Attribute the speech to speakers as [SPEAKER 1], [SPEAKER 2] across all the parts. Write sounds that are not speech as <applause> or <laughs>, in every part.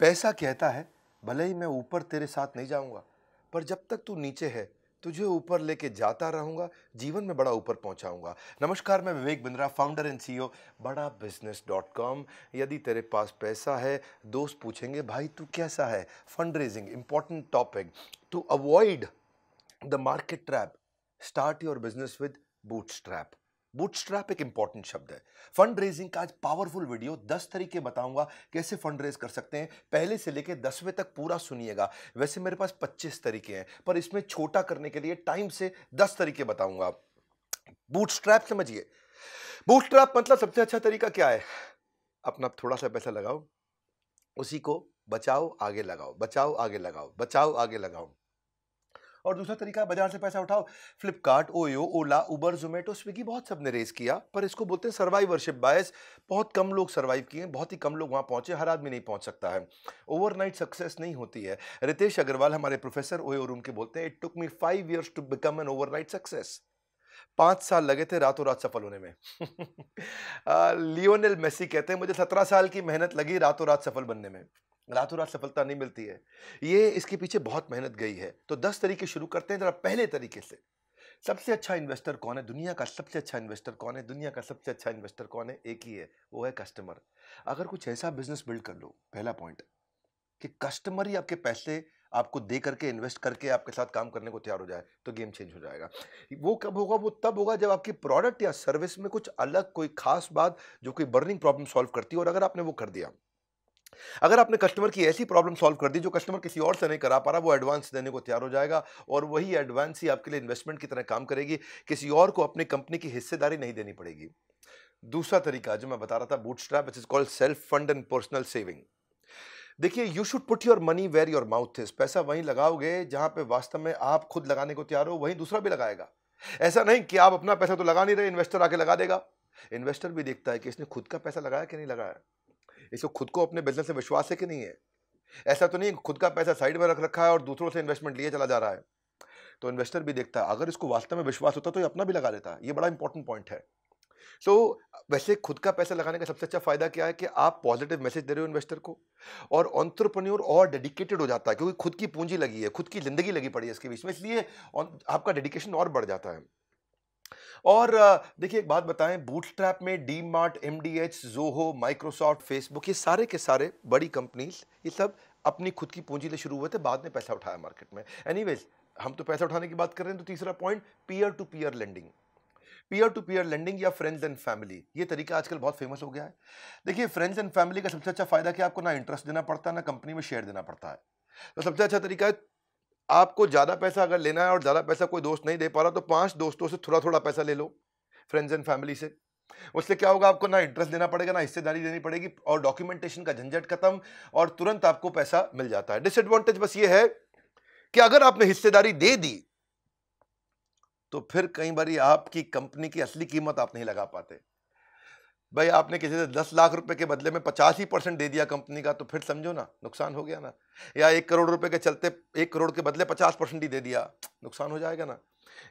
[SPEAKER 1] पैसा कहता है भले ही मैं ऊपर तेरे साथ नहीं जाऊंगा पर जब तक तू नीचे है तुझे ऊपर लेके जाता रहूंगा जीवन में बड़ा ऊपर पहुंचाऊंगा नमस्कार मैं Vivek Bindra founder and CEO Bada business dot com यदि तेरे पास पैसा है दोस्त पूछेंगे भाई तू कैसा है fund raising important topic to avoid the market trap start your business with bootstrap bootstrap एक इंपॉर्टेंट शब्द है फंड रेजिंग का आज पावरफुल वीडियो दस तरीके बताऊंगा कैसे फंड रेज कर सकते हैं पहले से लेकर दसवें तक पूरा सुनिएगा वैसे मेरे पास पच्चीस तरीके हैं पर इसमें छोटा करने के लिए टाइम से दस तरीके बताऊंगा बूटस्ट्रैप समझिए बूटस्ट्रैप मतलब सबसे अच्छा तरीका क्या है अपना थोड़ा सा पैसा लगाओ उसी को बचाओ आगे लगाओ बचाओ आगे लगाओ बचाओ आगे लगाओ और दूसरा तरीका बाजार से पैसा उठाओ फ्लिपकार्ट ओयो ओला उबर जोमेटो स्विगी बहुत सबने रेस किया पर इसको बोलते हैं सर्वाइवरशिप बायस बहुत कम लोग सर्वाइव किए बहुत ही कम लोग वहाँ पहुँचे हर आदमी नहीं पहुँच सकता है ओवरनाइट सक्सेस नहीं होती है रितेश अग्रवाल हमारे प्रोफेसर ओयो रूम के बोलते हैं it took me five years to become an overnight success पाँच साल लगे थे रातों रात सफल होने में लियोनेल <laughs> मेसी कहते हैं मुझे सत्रह साल की मेहनत लगी रातों रात सफल बनने में रातों रात सफलता नहीं मिलती है ये इसके पीछे बहुत मेहनत गई है तो दस तरीके शुरू करते हैं जरा पहले तरीके से सबसे अच्छा इन्वेस्टर कौन है दुनिया का सबसे अच्छा इन्वेस्टर कौन है दुनिया का सबसे अच्छा इन्वेस्टर कौन है एक ही है वो है कस्टमर अगर कुछ ऐसा बिजनेस बिल्ड कर लो पहला पॉइंट कि कस्टमर ही आपके पैसे आपको दे करके इन्वेस्ट करके आपके साथ काम करने को तैयार हो जाए तो गेम चेंज हो जाएगा वो कब होगा वो तब होगा जब आपकी प्रोडक्ट या सर्विस में कुछ अलग कोई खास बात जो कोई बर्निंग प्रॉब्लम सॉल्व करती है और अगर आपने वो कर दिया अगर आपने कस्टमर की ऐसी प्रॉब्लम सॉल्व कर दी जो कस्टमर किसी और से नहीं करा पा रहा वो एडवांस देने को तैयार हो जाएगा और वही एडवांस ही आपके लिए इन्वेस्टमेंट की तरह काम करेगी किसी और को अपनी कंपनी की हिस्सेदारी नहीं देनी पड़ेगी दूसरा तरीका जो मैं बता रहा था bootstrap is called self fund and personal saving देखिए you should put your money where your mouth is पैसा वहीं लगाओगे जहां पे वास्तव में आप खुद लगाने को तैयार हो वहीं दूसरा भी लगाएगा ऐसा नहीं कि आप अपना पैसा तो लगा नहीं रहे इन्वेस्टर आके लगा देगा इन्वेस्टर भी देखता है कि इसने खुद का पैसा लगाया कि नहीं लगाया इसको खुद को अपने बिजनेस में विश्वास है कि नहीं है ऐसा तो नहीं खुद का पैसा साइड में रख रखा है और दूसरों से इन्वेस्टमेंट लिए चला जा रहा है तो इन्वेस्टर भी देखता है अगर इसको वास्तव में विश्वास होता तो ये अपना भी लगा लेता ये बड़ा इंपॉर्टेंट पॉइंट है सो so, वैसे खुद का पैसा लगाने का सबसे अच्छा फायदा क्या है कि आप पॉजिटिव मैसेज दे रहे हो इन्वेस्टर को और ऑन्ट्रप्रन्योर और डेडिकेटेड हो जाता है क्योंकि खुद की पूंजी लगी है खुद की जिंदगी लगी पड़ी है इसके बीच में इसलिए आपका डेडिकेशन और बढ़ जाता है और देखिए एक बात बताएं बूट ट्रैप में DMart M D H Zoho Microsoft Facebook ये सारे के सारे बड़ी कंपनीज ये सब अपनी खुद की पूंजी से शुरू हुए थे बाद में पैसा उठाया मार्केट में एनी हम तो पैसा उठाने की बात कर रहे हैं तो तीसरा point peer to peer lending peer to peer lending या फ्रेंड्स एंड फैमिली ये तरीका आजकल बहुत फेमस हो गया है देखिए फ्रेंड्स एंड फैमिली का सबसे अच्छा फायदा क्या आपको ना इंटरेस्ट देना पड़ता है ना कंपनी में शेयर देना पड़ता है तो सबसे अच्छा तरीका है आपको ज़्यादा पैसा अगर लेना है और ज़्यादा पैसा कोई दोस्त नहीं दे पा रहा तो पांच दोस्तों से थोड़ा थोड़ा पैसा ले लो फ्रेंड्स एंड फैमिली से उससे क्या होगा आपको ना इंटरेस्ट देना पड़ेगा ना हिस्सेदारी देनी पड़ेगी और डॉक्यूमेंटेशन का झंझट खत्म और तुरंत आपको पैसा मिल जाता है डिसएडवांटेज बस ये है कि अगर आपने हिस्सेदारी दे दी तो फिर कई बार आपकी कंपनी की असली कीमत आप नहीं लगा पाते भाई आपने किसी से दस लाख रुपए के बदले में पचास ही परसेंट दे दिया कंपनी का तो फिर समझो ना नुकसान हो गया ना या एक करोड़ रुपए के चलते एक करोड़ के बदले पचास परसेंट ही दे दिया नुकसान हो जाएगा ना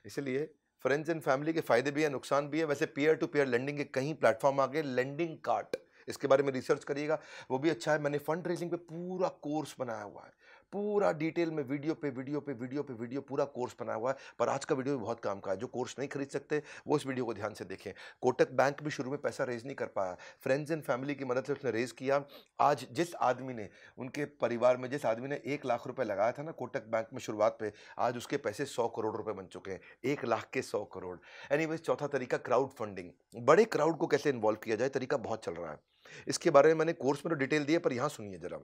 [SPEAKER 1] इसलिए फ्रेंड्स एंड फैमिली के फ़ायदे भी हैं नुकसान भी है वैसे पीयर टू पीयर लेंडिंग के कहीं प्लेटफॉर्म आ गए लेंडिंग कार्ट इसके बारे में रिसर्च करिएगा वो भी अच्छा है मैंने फंड रेजिंग पर पूरा कोर्स बनाया हुआ है पूरा डिटेल में वीडियो पे वीडियो पे वीडियो पे वीडियो पूरा कोर्स बनाया हुआ है पर आज का वीडियो भी बहुत काम का है जो कोर्स नहीं खरीद सकते वो इस वीडियो को ध्यान से देखें कोटक बैंक भी शुरू में पैसा रेज नहीं कर पाया फ्रेंड्स एंड फैमिली की मदद से उसने रेज किया आज जिस आदमी ने उनके परिवार में जिस आदमी ने एक लाख रुपये लगाया था ना कोटक बैंक में शुरुआत पर आज उसके पैसे सौ करोड़ रुपये बन चुके हैं एक लाख के सौ करोड़ एनी चौथा तरीका क्राउड फंडिंग बड़े क्राउड को कैसे इन्वॉल्व किया जाए तरीका बहुत चल रहा है इसके बारे में मैंने कोर्स में तो डिटेल दिया पर यहाँ सुनिए जरा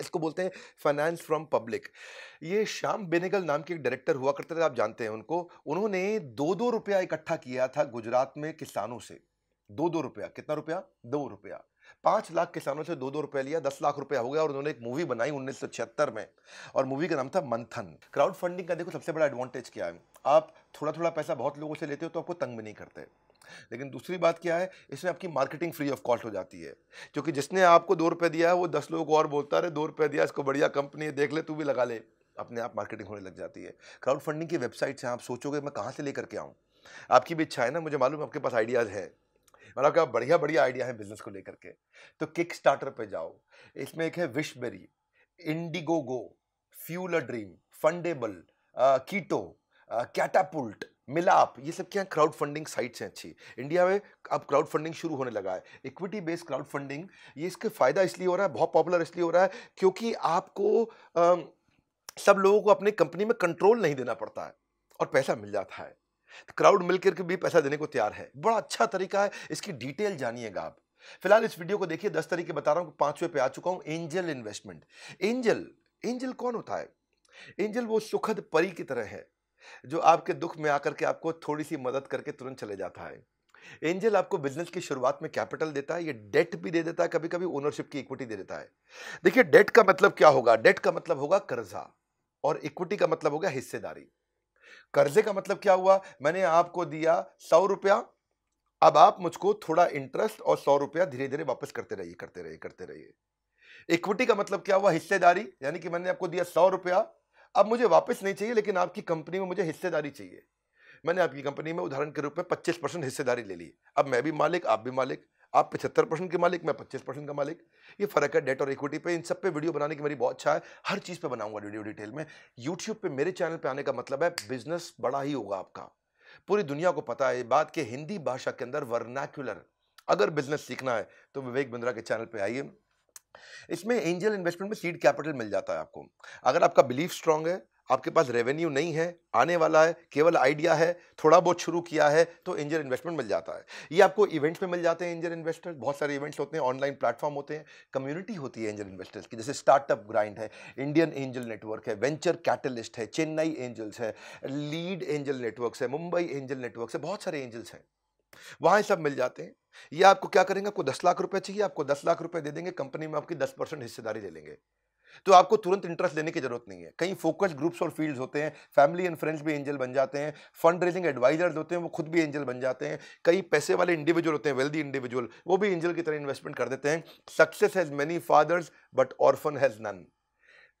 [SPEAKER 1] इसको बोलते हैं फाइनेंस फ्रॉम पब्लिक ये श्याम बेनेगल नाम के एक डायरेक्टर हुआ करते थे आप जानते हैं उनको उन्होंने दो दो रुपया इकट्ठा किया था गुजरात में किसानों से दो दो रुपया कितना रुपया दो रुपया पांच लाख किसानों से दो दो रुपया लिया दस लाख रुपया हो गया और उन्होंने एक मूवी बनाई उन्नीस में और मूवी का नाम था मंथन क्राउड फंडिंग का देखो सबसे बड़ा एडवांटेज क्या है आप थोड़ा थोड़ा पैसा बहुत लोगों से लेते हो तो आपको तंग भी नहीं करते लेकिन दूसरी बात क्या है इसमें आपकी मार्केटिंग फ्री ऑफ कॉस्ट हो जाती है क्योंकि जिसने आपको दो रुपये दिया है वो दस लोग और बोलता रहे दो रुपये दिया इसको बढ़िया कंपनी है देख ले तू भी लगा ले अपने आप मार्केटिंग होने लग जाती है क्राउड फंडिंग की वेबसाइट से आप सोचोगे मैं कहाँ से लेकर के आऊँ आपकी भी इच्छा है ना मुझे मालूम आपके पास आइडियाज़ है मतलब क्या बढ़िया बढ़िया आइडिया है बिजनेस को लेकर के तो किक स्टार्टर पर जाओ इसमें एक है विशबेरी इंडिगोगो फ्यूल ड्रीम फंडेबल कीटो कैटापुल्ट मिलाप ये सब क्या क्राउड फंडिंग साइट्स हैं अच्छी इंडिया में अब क्राउड फंडिंग शुरू होने लगा है इक्विटी बेस्ड क्राउड फंडिंग ये इसके फ़ायदा इसलिए हो रहा है बहुत पॉपुलर इसलिए हो रहा है क्योंकि आपको आ, सब लोगों को अपनी कंपनी में कंट्रोल नहीं देना पड़ता है और पैसा मिल जाता है क्राउड तो मिलकर के भी पैसा देने को तैयार है बड़ा अच्छा तरीका है इसकी डिटेल जानिएगा आप फिलहाल इस वीडियो को देखिए दस तरीके बता रहा हूँ पांचवें पे आ चुका हूँ एंजल इन्वेस्टमेंट एंजल एंजल कौन होता है एंजल वो सुखद परी की तरह है जो आपके दुख में आकर के आपको थोड़ी सी मदद करके तुरंत चले जाता है एंजल आपको बिजनेस की शुरुआत में कैपिटल देता है ये डेट भी दे देता है कभी कभी ओनरशिप की इक्विटी दे देता है देखिए डेट का मतलब क्या होगा डेट का मतलब होगा कर्जा और इक्विटी का मतलब होगा हिस्सेदारी कर्जे का मतलब क्या हुआ मैंने आपको दिया सौ रुपया अब आप मुझको थोड़ा इंटरेस्ट और सौ रुपया धीरे धीरे वापस करते रहिए करते रहिए करते रहिए इक्विटी का मतलब क्या हुआ हिस्सेदारी यानी कि मैंने आपको दिया सौ रुपया अब मुझे वापस नहीं चाहिए लेकिन आपकी कंपनी में मुझे हिस्सेदारी चाहिए मैंने आपकी कंपनी में उदाहरण के रूप में पच्चीस परसेंट हिस्सेदारी ले ली अब मैं भी मालिक आप भी मालिक आप पचहत्तर परसेंट के मालिक मैं पच्चीस परसेंट का मालिक ये फर्क है डेट और इक्विटी पे इन सब पे वीडियो बनाने की मेरी बहुत अच्छा है हर चीज़ पे बनाऊंगा वीडियो डिटेल में यूट्यूब पे मेरे चैनल पे आने का मतलब है बिजनेस बड़ा ही होगा आपका पूरी दुनिया को पता है बात कि हिंदी भाषा के अंदर वर्नाक्यूलर अगर बिजनेस सीखना है तो विवेक बिंद्रा के चैनल पर आइए इसमें एंजल इन्वेस्टमेंट में सीड कैपिटल मिल जाता है आपको अगर आपका बिलीफ स्ट्रांग है आपके पास रेवेन्यू नहीं है आने वाला है केवल आइडिया है थोड़ा बहुत शुरू किया है तो एंजल इन्वेस्टमेंट मिल जाता है ये आपको इवेंट्स में मिल जाते हैं एंजल इन्वेस्टर बहुत सारे इवेंट्स होते हैं ऑनलाइन प्लेटफॉर्म होते हैं कम्युनिटी होती है एंजल इन्वेस्टर्स की जैसे स्टार्टअप ग्राइंड है इंडियन एंजल नेटवर्क है वेंचर कैटलिस्ट है चेन्नई एंजल्स है लीड एंजल नेटवर्क है मुंबई एंजल नेटवर्क है बहुत सारे एंजल्स हैं वहाँ सब मिल जाते हैं ये आपको क्या करेंगे आपको दस लाख रुपए चाहिए आपको दस लाख रुपए दे देंगे कंपनी में आपकी दस परसेंट हिस्सेदारी ले लेंगे तो आपको तुरंत इंटरेस्ट लेने की जरूरत नहीं है कई फोकस ग्रुप्स और फील्ड्स होते हैं फैमिली एंड फ्रेंड्स भी एंजल बन जाते हैं फंड रेजिंग एडवाइजर्स होते हैं वो खुद भी एंजल बन जाते हैं कई पैसे वाले इंडिविजुअल होते हैं वेल्दी इंडिविजुअल वो भी एंजल की तरह इन्वेस्टमेंट कर देते हैं success has many fathers but orphan has none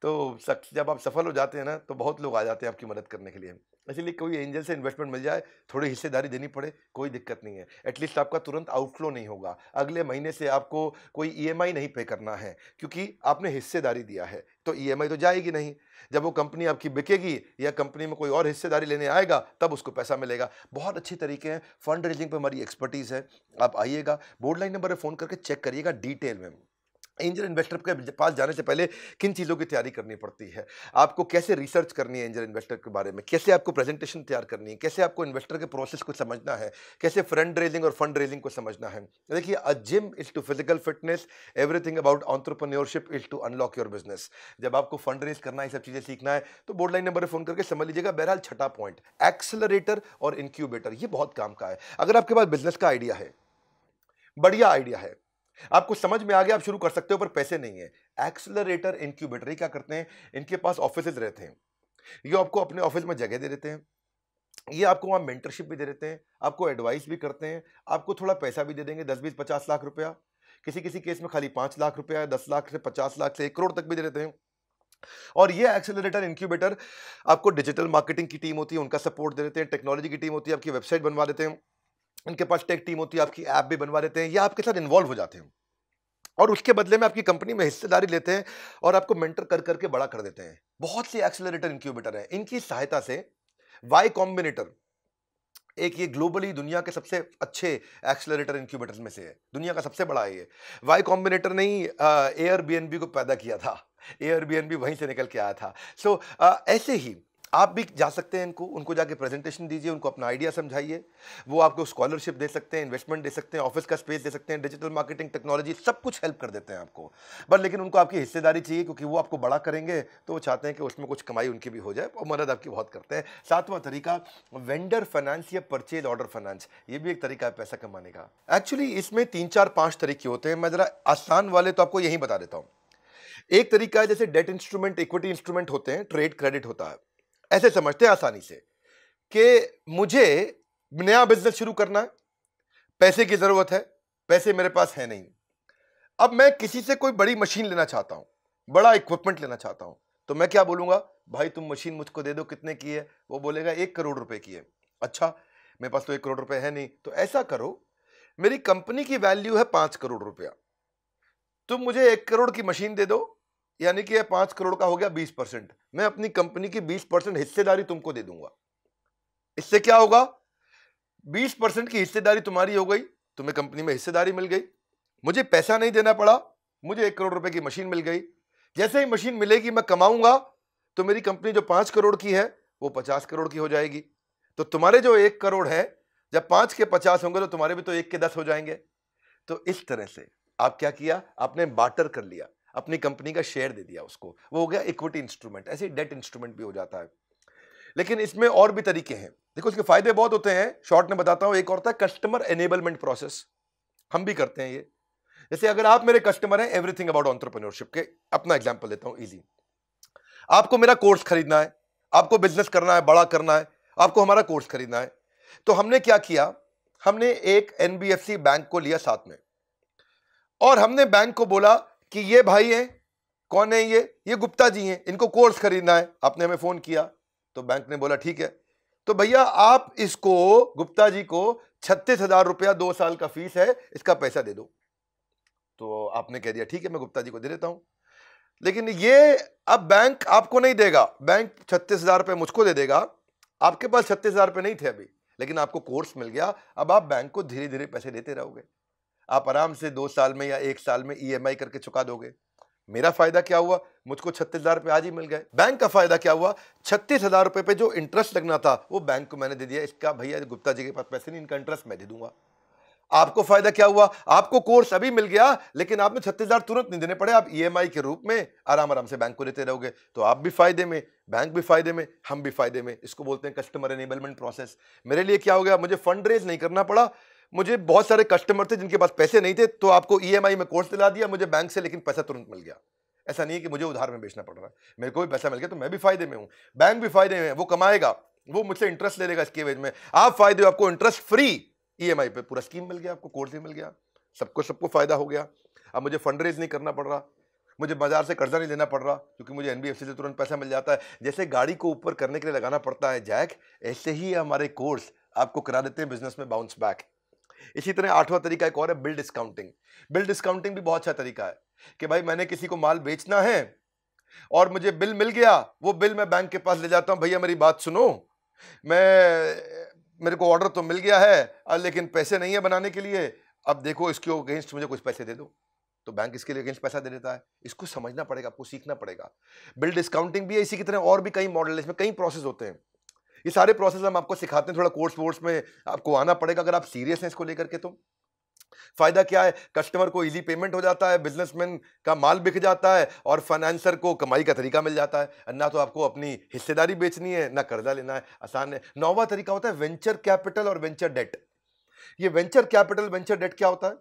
[SPEAKER 1] तो जब आप सफल हो जाते हैं ना तो बहुत लोग आ जाते हैं आपकी मदद करने के लिए इसीलिए कोई एंजल से इन्वेस्टमेंट मिल जाए थोड़ी हिस्सेदारी देनी पड़े कोई दिक्कत नहीं है एटलीस्ट आपका तुरंत आउटफ्लो नहीं होगा अगले महीने से आपको कोई ईएमआई नहीं पे करना है क्योंकि आपने हिस्सेदारी दिया है तो ईएमआई तो जाएगी नहीं जब वो कंपनी आपकी बिकेगी या कंपनी में कोई और हिस्सेदारी लेने आएगा तब उसको पैसा मिलेगा बहुत अच्छे तरीके हैं फंड रेजिंग पर हमारी एक्सपर्टीज़ है आप आइएगा बोर्ड लाइन नंबर पर फ़ोन करके चेक करिएगा डिटेल में एंजल इन्वेस्टर के पास जाने से पहले किन चीज़ों की तैयारी करनी पड़ती है आपको कैसे रिसर्च करनी है एंजल इन्वेस्टर के बारे में कैसे आपको प्रेजेंटेशन तैयार करनी है कैसे आपको इन्वेस्टर के प्रोसेस को समझना है कैसे फ्रेंड रेजिंग और फंड रेजिंग को समझना है देखिए a gym is to physical fitness everything about entrepreneurship is to unlock your business जब आपको फंड रेज करना है सब चीज़ें सीखना है तो बोर्ड लाइन नंबर पर फ़ोन करके समझ लीजिएगा बहरहाल छठा पॉइंट एक्सलरेटर और इंक्यूबेटर ये बहुत काम का है अगर आपके पास बिजनेस का आइडिया है बढ़िया आइडिया है आपको समझ में आ गया आप शुरू कर सकते हो पर पैसे नहीं है एक्सलरेटर इंक्यूबेटर क्या करते हैं इनके पास ऑफिस रहते हैं ये आपको अपने ऑफिस में जगह दे देते हैं ये आपको वहाँ मेंटरशिप भी दे देते हैं आपको एडवाइस भी करते हैं आपको थोड़ा पैसा भी दे देंगे दस बीस पचास लाख रुपया किसी किसी केस में खाली पाँच लाख रुपया दस लाख से पचास लाख से एक करोड़ तक भी दे देते हैं और ये एक्सेलरेटर इंक्यूबेटर आपको डिजिटल मार्केटिंग की टीम होती है उनका सपोर्ट दे देते हैं टेक्नोलॉजी की टीम होती है आपकी वेबसाइट बनवा देते हैं इनके पास टेक टीम होती है आपकी ऐप भी बनवा देते हैं या आपके साथ इन्वॉल्व हो जाते हैं और उसके बदले में आपकी कंपनी में हिस्सेदारी लेते हैं और आपको मेंटर कर करके बड़ा कर देते हैं बहुत से एक्सेलरेटर इंक्यूबेटर हैं इनकी सहायता से वाई कॉम्बिनेटर एक ये ग्लोबली दुनिया के सबसे अच्छे एक्सेलरेटर इंक्यूबेटर में से है दुनिया का सबसे बड़ा ये वाई कॉम्बिनेटर ने ही एयर बी को पैदा किया था एयर बी वहीं से निकल के आया था सो so, ऐसे ही आप भी जा सकते हैं इनको उनको जाके प्रेजेंटेशन दीजिए उनको अपना आइडिया समझाइए वो आपको स्कॉलरशिप दे सकते हैं इन्वेस्टमेंट दे सकते हैं ऑफिस का स्पेस दे सकते हैं डिजिटल मार्केटिंग टेक्नोलॉजी सब कुछ हेल्प कर देते हैं आपको बट लेकिन उनको आपकी हिस्सेदारी चाहिए क्योंकि वो आपको बड़ा करेंगे तो वो चाहते हैं कि उसमें कुछ कमाई उनकी भी हो जाए और मदद आपकी बहुत करते हैं सातवां तरीका वेंडर फाइनेंस या परचेज ऑर्डर फाइनेंस ये भी एक तरीका है पैसा कमाने का एक्चुअली इसमें तीन चार पाँच तरीके होते हैं मैं ज़रा आसान वाले तो आपको यही बता देता हूँ एक तरीका है जैसे डेट इंस्ट्रूमेंट इक्विटी इंस्ट्रूमेंट होते हैं ट्रेड क्रेडिट होता है ऐसे समझते हैं आसानी से कि मुझे नया बिजनेस शुरू करना है पैसे की ज़रूरत है पैसे मेरे पास है नहीं अब मैं किसी से कोई बड़ी मशीन लेना चाहता हूँ बड़ा इक्विपमेंट लेना चाहता हूँ तो मैं क्या बोलूँगा भाई तुम मशीन मुझको दे दो कितने की है वो बोलेगा एक करोड़ रुपए की है अच्छा मेरे पास तो एक करोड़ रुपए है नहीं तो ऐसा करो मेरी कंपनी की वैल्यू है पाँच करोड़ रुपया तुम मुझे एक करोड़ की मशीन दे दो यानी कि ये पांच करोड़ का हो गया बीस परसेंट मैं अपनी कंपनी की बीस परसेंट हिस्सेदारी तुमको दे दूंगा इससे क्या होगा बीस परसेंट की हिस्सेदारी तुम्हारी हो गई तुम्हें कंपनी में हिस्सेदारी मिल गई मुझे पैसा नहीं देना पड़ा मुझे एक करोड़ रुपए की मशीन मिल गई जैसे ही मशीन मिलेगी मैं कमाऊंगा तो मेरी कंपनी जो पांच करोड़ की है वो पचास करोड़ की हो जाएगी तो तुम्हारे जो एक करोड़ है जब पांच के पचास होंगे तो तुम्हारे भी तो एक के दस हो जाएंगे तो इस तरह से आप क्या किया आपने बाटर कर लिया अपनी कंपनी का शेयर दे दिया उसको वो हो गया इक्विटी इंस्ट्रूमेंट ऐसे डेट इंस्ट्रूमेंट भी हो जाता है लेकिन इसमें और भी तरीके हैं देखो इसके फायदे बहुत होते हैं शॉर्ट में बताता हूँ एक और था कस्टमर एनेबलमेंट प्रोसेस हम भी करते हैं ये जैसे अगर आप मेरे कस्टमर हैं एवरीथिंग अबाउट ऑन्टरप्रनोरशिप के अपना एग्जाम्पल लेता हूँ ईजी आपको मेरा कोर्स खरीदना है आपको बिजनेस करना है बड़ा करना है आपको हमारा कोर्स खरीदना है तो हमने क्या किया हमने एक एनबीएफसी बैंक को लिया साथ में और हमने बैंक को बोला कि ये भाई हैं कौन है ये ये गुप्ता जी हैं इनको कोर्स खरीदना है आपने हमें फ़ोन किया तो बैंक ने बोला ठीक है तो भैया आप इसको गुप्ता जी को छत्तीस हज़ार रुपया दो साल का फीस है इसका पैसा दे दो तो आपने कह दिया ठीक है मैं गुप्ता जी को दे देता हूं लेकिन ये अब बैंक आपको नहीं देगा बैंक छत्तीस हज़ार रुपये मुझको दे देगा आपके पास छत्तीस हज़ार रुपये नहीं थे अभी लेकिन आपको कोर्स मिल गया अब आप बैंक को धीरे धीरे पैसे देते रहोगे आप आराम से दो साल में या एक साल में ईएमआई e करके चुका दोगे मेरा फायदा क्या हुआ मुझको छत्तीस हज़ार रुपये आज ही मिल गए बैंक का फायदा क्या हुआ छत्तीस हज़ार रुपये पे जो इंटरेस्ट लगना था वो बैंक को मैंने दे दिया इसका भैया गुप्ता जी के पास पैसे नहीं इनका इंटरेस्ट मैं दे दूंगा आपको फायदा क्या हुआ आपको कोर्स अभी मिल गया लेकिन आपने छत्तीस हजार तुरंत नहीं देने पड़े आप ई e के रूप में आराम आराम से बैंक को लेते रहोगे तो आप भी फायदे में बैंक भी फायदे में हम भी फायदे में इसको बोलते हैं कस्टमर एनेबलमेंट प्रोसेस मेरे लिए क्या हो गया मुझे फंड रेज नहीं करना पड़ा मुझे बहुत सारे कस्टमर थे जिनके पास पैसे नहीं थे तो आपको ई e में कोर्स दिला दिया मुझे बैंक से लेकिन पैसा तुरंत मिल गया ऐसा नहीं है कि मुझे उधार में बेचना पड़ रहा है मेरे को भी पैसा मिल गया तो मैं भी फायदे में हूँ बैंक भी फायदे में है वो कमाएगा वो मुझसे इंटरेस्ट ले लेगा इसके वेज में आप फायदे हो आपको interest free E M I पर पूरा स्कीम मिल गया आपको कोर्स भी मिल गया सबको सबको फ़ायदा हो गया अब मुझे फंड रेज नहीं करना पड़ रहा मुझे बाजार से कर्जा नहीं लेना पड़ रहा क्योंकि मुझे एन से तुरंत पैसा मिल जाता है जैसे गाड़ी को ऊपर करने के लिए लगाना पड़ता है जैक ऐसे ही हमारे कोर्स आपको करा देते हैं बिजनेस में बाउंस बैक इसी तरह आठवां तरीका एक और है बिल डिस्काउंटिंग बिल डिस्काउंटिंग भी बहुत अच्छा तरीका है कि भाई मैंने किसी को माल बेचना है और मुझे बिल मिल गया वो बिल मैं बैंक के पास ले जाता हूँ भैया मेरी बात सुनो मैं मेरे को ऑर्डर तो मिल गया है लेकिन पैसे नहीं है बनाने के लिए अब देखो इसके अगेंस्ट मुझे कुछ पैसे दे दो तो बैंक इसके लिए अगेंस्ट पैसा दे देता है इसको समझना पड़ेगा आपको सीखना पड़ेगा बिल डिस्काउंटिंग भी है इसी की तरह और भी कई मॉडल है इसमें कई प्रोसेस होते हैं ये सारे प्रोसेस हम आपको सिखाते हैं थोड़ा कोर्स वोर्स में आपको आना पड़ेगा अगर आप सीरियस हैं इसको लेकर के तो फायदा क्या है कस्टमर को इजी पेमेंट हो जाता है बिजनेसमैन का माल बिक जाता है और फाइनेंसर को कमाई का तरीका मिल जाता है ना तो आपको अपनी हिस्सेदारी बेचनी है ना कर्जा लेना है आसान है नौवा तरीका होता है वेंचर कैपिटल और वेंचर डेट ये वेंचर कैपिटल वेंचर डेट क्या होता है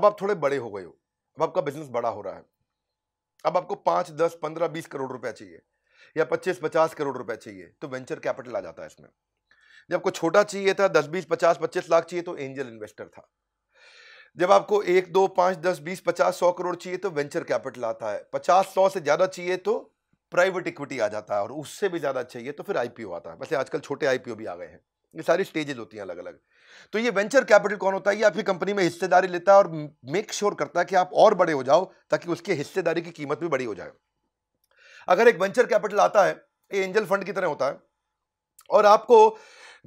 [SPEAKER 1] अब आप थोड़े बड़े हो गए हो अब आपका बिजनेस बड़ा हो रहा है अब आपको पांच दस पंद्रह बीस करोड़ रुपया चाहिए या पच्चीस पचास करोड़ रुपए चाहिए तो वेंचर कैपिटल आ जाता है इसमें जब आपको छोटा चाहिए था दस बीस पचास पच्चीस लाख चाहिए तो एंजल इन्वेस्टर था जब आपको एक दो पाँच दस बीस पचास सौ करोड़ चाहिए तो वेंचर कैपिटल आता है पचास सौ से ज़्यादा चाहिए तो प्राइवेट इक्विटी आ जाता है और उससे भी ज़्यादा चाहिए तो फिर आईपीओ आता है वैसे आजकल छोटे आईपीओ भी आ गए हैं ये सारी स्टेजेस होती हैं अलग अलग तो ये वेंचर कैपिटल कौन होता है ये आपकी कंपनी में हिस्सेदारी लेता है और मेक श्योर करता है कि आप और बड़े हो जाओ ताकि उसकी हिस्सेदारी की कीमत भी बड़ी हो जाए अगर एक वेंचर कैपिटल आता है ये एंजल फंड की तरह होता है और आपको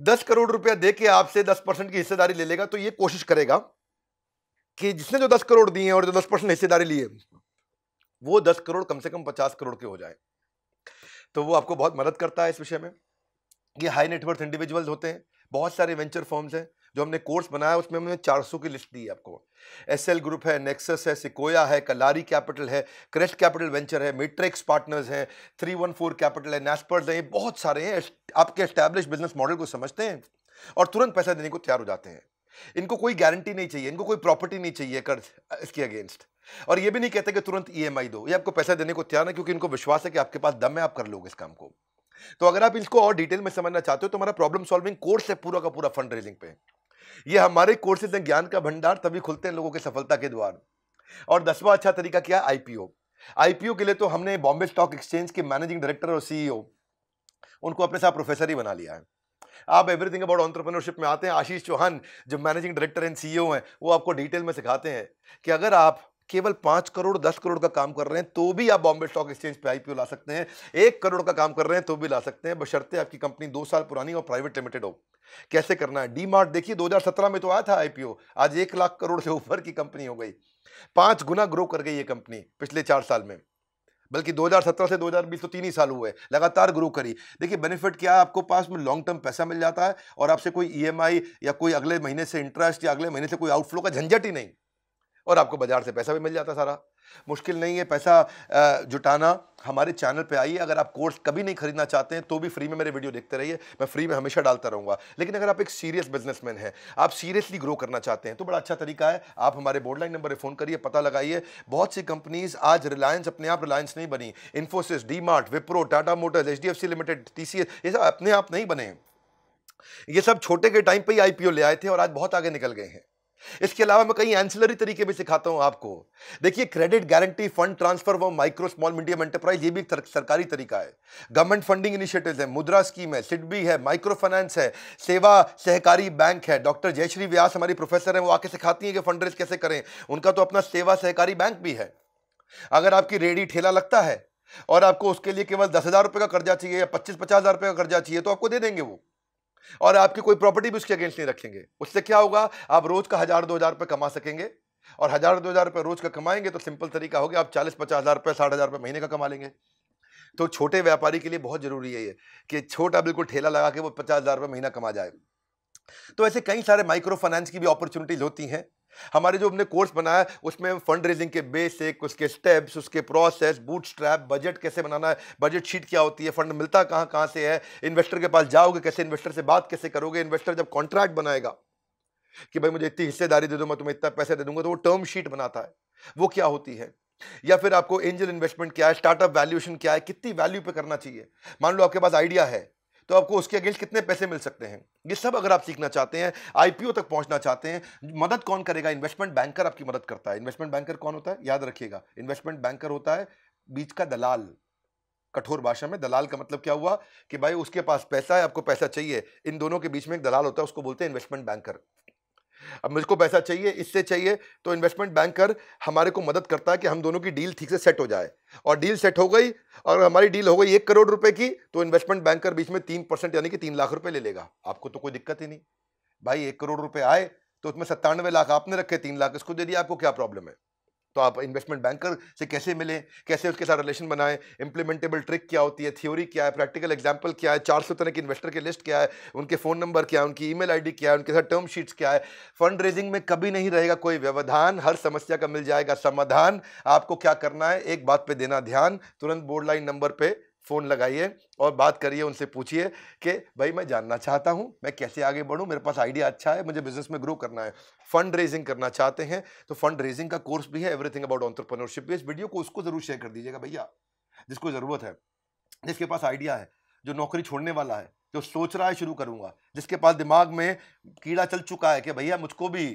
[SPEAKER 1] दस करोड़ रुपया दे के आपसे दस परसेंट की हिस्सेदारी ले लेगा तो ये कोशिश करेगा कि जिसने जो दस करोड़ दिए और जो दस परसेंट हिस्सेदारी लिए वो दस करोड़ कम से कम पचास करोड़ के हो जाए तो वो आपको बहुत मदद करता है इस विषय में ये हाई नेटवर्थ इंडिविजुअल्स होते हैं बहुत सारे वेंचर फॉर्म्स हैं जो हमने कोर्स बनाया उसमें हमने 400 की लिस्ट दी है आपको एसएल ग्रुप है नेक्सस है सिकोया है कलारी कैपिटल है क्रेस्ट कैपिटल वेंचर है मेट्रिक्स पार्टनर्स हैं थ्री वन फोर कैपिटल है नेस्पर्स हैं ये बहुत सारे हैं आपके एस्टैब्लिश बिजनेस मॉडल को समझते हैं और तुरंत पैसा देने को तैयार हो जाते हैं इनको कोई गारंटी नहीं चाहिए इनको कोई प्रॉपर्टी नहीं चाहिए कर्ज इसके अगेंस्ट और ये भी नहीं कहते कि तुरंत ई दो ये आपको पैसा देने को तैयार है क्योंकि इनको विश्वास है कि आपके पास दम है आप कर लोग इस काम को तो अगर आप इसको और डिटेल में समझना चाहते हो तो हमारा प्रॉब्लम सॉल्विंग कोर्स है पूरा का पूरा फंड रेजिंग पे ये हमारे कोर्सेज हैं ज्ञान का भंडार तभी खुलते हैं लोगों के सफलता के द्वार और दसवां अच्छा तरीका क्या आईपीओ आईपीओ के लिए तो हमने बॉम्बे स्टॉक एक्सचेंज के मैनेजिंग डायरेक्टर और सीईओ e उनको अपने साथ प्रोफेसर ही बना लिया है आप एवरीथिंग अबाउट ऑन्टरप्रनरशिप में आते हैं आशीष चौहान जो मैनेजिंग डायरेक्टर एंड सीईओ हैं वो आपको डिटेल में सिखाते हैं कि अगर आप केवल पांच करोड़ दस करोड़ का काम कर रहे हैं तो भी आप बॉम्बे स्टॉक एक्सचेंज पे आईपीओ ला सकते हैं एक करोड़ का काम कर रहे हैं तो भी ला सकते हैं बशर्ते आपकी कंपनी दो साल पुरानी और प्राइवेट लिमिटेड हो कैसे करना है डी मार्ट देखिए 2017 में तो आया था आईपीओ आज एक लाख करोड़ से ऊपर की कंपनी हो गई पांच गुना ग्रो कर गई ये कंपनी पिछले चार साल में बल्कि 2017 से 2020 तो तीन ही साल हुए लगातार ग्रो करी देखिए बेनिफिट क्या है आपको पास में लॉन्ग टर्म पैसा मिल जाता है और आपसे कोई ईएमआई e या कोई अगले महीने से इंटरेस्ट या अगले महीने से कोई आउटफ्लो का झंझट ही नहीं और आपको बाजार से पैसा भी मिल जाता सारा मुश्किल नहीं है पैसा जुटाना हमारे चैनल पे आइए अगर आप कोर्स कभी नहीं खरीदना चाहते हैं तो भी फ्री में मेरे वीडियो देखते रहिए मैं फ्री में हमेशा डालता रहूँगा लेकिन अगर आप एक सीरियस बिजनेसमैन हैं आप सीरियसली ग्रो करना चाहते हैं तो बड़ा अच्छा तरीका है आप हमारे बोर्डलाइन नंबर पर फ़ोन करिए पता लगाइए बहुत सी कंपनीज आज रिलायंस अपने आप रिलायंस नहीं बनी Infosys D Wipro Tata motors H limited T ये सब अपने आप नहीं बने ये सब छोटे के टाइम पर ही आई ले आए थे और आज बहुत आगे निकल गए हैं इसके अलावा मैं कई एंसिलरी तरीके भी सिखाता हूं आपको देखिए क्रेडिट गारंटी फंड ट्रांसफर व माइक्रो स्मॉल मीडियम एंटरप्राइज ये भी एक सरकारी तरीका है गवर्नमेंट फंडिंग इनिशिएटिव है मुद्रा स्कीम है सिडबी है माइक्रो फाइनेंस है सेवा सहकारी बैंक है डॉक्टर जयश्री व्यास हमारी प्रोफेसर है वो आके सिखाती हैं कि फंड रेज कैसे करें उनका तो अपना सेवा सहकारी बैंक भी है अगर आपकी रेडी ठेला लगता है और आपको उसके लिए केवल दस हज़ार रुपये का कर्जा चाहिए या पच्चीस पचास हज़ार रुपये का कर्जा चाहिए तो आपको दे देंगे वो और आपकी कोई प्रॉपर्टी भी उसके अगेंस्ट नहीं रखेंगे उससे क्या होगा आप रोज का हजार दो हजार रुपये कमा सकेंगे और हजार दो हजार रुपये रोज का कमाएंगे तो सिंपल तरीका होगा आप चालीस पचास हजार रुपये साठ हजार रुपये महीने का कमा लेंगे तो छोटे व्यापारी के लिए बहुत ज़रूरी है ये कि छोटा बिल्कुल ठेला लगा के वो पचास हज़ार रुपये महीना कमा जाए तो ऐसे कई सारे माइक्रो फाइनेंस की भी अपॉर्चुनिटीज़ होती हैं हमारे जो हमने कोर्स बनाया उसमें फंड रेजिंग के बेसिक उसके स्टेप्स उसके प्रोसेस बूट स्ट्रैप बजट कैसे बनाना है बजट शीट क्या होती है फंड मिलता कहाँ कहाँ से है इन्वेस्टर के पास जाओगे कैसे इन्वेस्टर से बात कैसे करोगे इन्वेस्टर जब कॉन्ट्रैक्ट बनाएगा कि भाई मुझे इतनी हिस्सेदारी दे दो मैं तुम्हें इतना पैसा दे दूंगा तो वो टर्म शीट बनाता है वो क्या होती है या फिर आपको एंजल इन्वेस्टमेंट क्या है स्टार्टअप वैल्यूएशन क्या है कितनी वैल्यू पे करना चाहिए मान लो आपके पास आइडिया है तो आपको उसके अगेंस्ट कितने पैसे मिल सकते हैं ये सब अगर आप सीखना चाहते हैं आईपीओ तक पहुंचना चाहते हैं मदद कौन करेगा इन्वेस्टमेंट बैंकर आपकी मदद करता है इन्वेस्टमेंट बैंकर कौन होता है याद रखिएगा इन्वेस्टमेंट बैंकर होता है बीच का दलाल कठोर भाषा में दलाल का मतलब क्या हुआ कि भाई उसके पास पैसा है आपको पैसा चाहिए इन दोनों के बीच में एक दलाल होता है उसको बोलते हैं इन्वेस्टमेंट बैंकर अब मुझको पैसा चाहिए इससे चाहिए तो इन्वेस्टमेंट बैंकर हमारे को मदद करता है कि हम दोनों की डील ठीक से सेट हो जाए और डील सेट हो गई और हमारी डील हो गई एक करोड़ रुपए की तो इन्वेस्टमेंट बैंकर बीच में तीन परसेंट यानी कि तीन लाख रुपए ले लेगा आपको तो कोई दिक्कत ही नहीं भाई एक करोड़ रुपए आए तो उसमें सत्तानवे लाख आपने रखे तीन लाख इसको दे दिया आपको क्या प्रॉब्लम है तो आप इन्वेस्टमेंट बैंकर से कैसे मिलें कैसे उसके साथ रिलेशन बनाएं इंप्लीमेंटेबल ट्रिक क्या होती है थ्योरी क्या है प्रैक्टिकल एग्जाम्पल क्या है चार सौ तरह के इन्वेस्टर की लिस्ट क्या है उनके फ़ोन नंबर क्या है उनकी ई मेल क्या है उनके साथ टर्म शीट्स क्या है फंड रेजिंग में कभी नहीं रहेगा कोई व्यवधान हर समस्या का मिल जाएगा समाधान आपको क्या करना है एक बात पर देना ध्यान तुरंत बोर्ड लाइन नंबर पर फ़ोन लगाइए और बात करिए उनसे पूछिए कि भाई मैं जानना चाहता हूँ मैं कैसे आगे बढ़ूँ मेरे पास आइडिया अच्छा है मुझे बिज़नेस में ग्रो करना है फंड रेजिंग करना चाहते हैं तो फंड रेजिंग का कोर्स भी है एवरीथिंग अबाउट ऑन्टरप्रनोरशिप भी इस वीडियो को उसको ज़रूर शेयर कर दीजिएगा भैया जिसको ज़रूरत है जिसके पास आइडिया है जो नौकरी छोड़ने वाला है जो सोच रहा है शुरू करूँगा जिसके पास दिमाग में कीड़ा चल चुका है कि भैया मुझको भी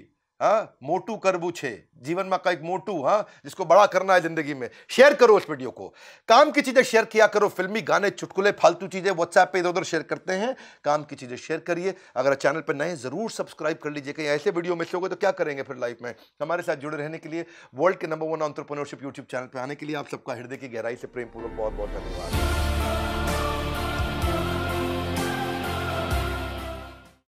[SPEAKER 1] हाँ मोटू करबू छे जीवन में का मोटू हाँ जिसको बड़ा करना है जिंदगी में शेयर करो उस वीडियो को काम की चीज़ें शेयर किया करो फिल्मी गाने चुटकुले फालतू चीज़ें व्हाट्सएप पे इधर उधर शेयर करते हैं काम की चीज़ें शेयर करिए अगर चैनल पर नए ज़रूर सब्सक्राइब कर लीजिए कहीं ऐसे वीडियो मिस होगा तो क्या करेंगे फिर लाइफ में हमारे साथ जुड़े रहने के लिए वर्ल्ड के number one entrepreneurship YouTube channel पर आने के लिए आप सबका हृदय की गहराई से प्रेम पूर्वक बहुत बहुत धन्यवाद